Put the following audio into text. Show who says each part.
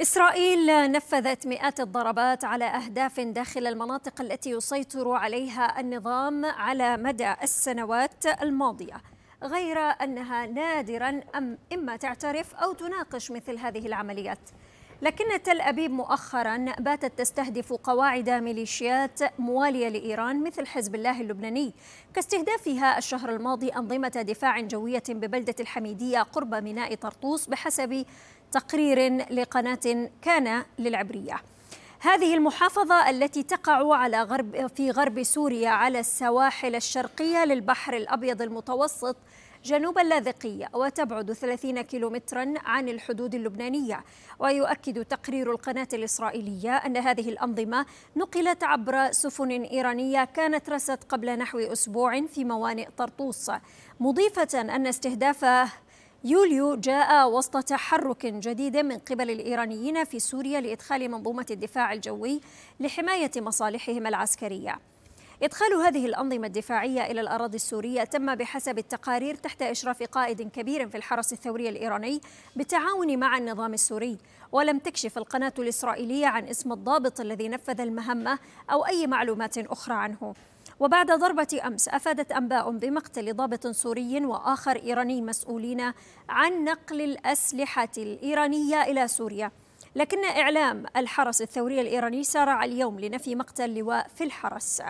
Speaker 1: إسرائيل نفذت مئات الضربات على أهداف داخل المناطق التي يسيطر عليها النظام على مدى السنوات الماضية غير أنها نادرا أم إما تعترف أو تناقش مثل هذه العمليات لكن تل أبيب مؤخرا باتت تستهدف قواعد ميليشيات موالية لإيران مثل حزب الله اللبناني كاستهدافها الشهر الماضي أنظمة دفاع جوية ببلدة الحميدية قرب ميناء طرطوس بحسب تقرير لقناة كان للعبرية هذه المحافظة التي تقع على غرب في غرب سوريا على السواحل الشرقية للبحر الأبيض المتوسط جنوب اللاذقية وتبعد 30 كيلومترا عن الحدود اللبنانية ويؤكد تقرير القناة الإسرائيلية أن هذه الأنظمة نقلت عبر سفن إيرانية كانت رست قبل نحو أسبوع في موانئ طرطوس مضيفة أن استهداف يوليو جاء وسط تحرك جديد من قبل الإيرانيين في سوريا لإدخال منظومة الدفاع الجوي لحماية مصالحهم العسكرية إدخال هذه الأنظمة الدفاعية إلى الأراضي السورية تم بحسب التقارير تحت إشراف قائد كبير في الحرس الثوري الإيراني بالتعاون مع النظام السوري ولم تكشف القناة الإسرائيلية عن اسم الضابط الذي نفذ المهمة أو أي معلومات أخرى عنه وبعد ضربة أمس أفادت أنباء بمقتل ضابط سوري وآخر إيراني مسؤولين عن نقل الأسلحة الإيرانية إلى سوريا لكن إعلام الحرس الثوري الإيراني سارع اليوم لنفي مقتل لواء في الحرس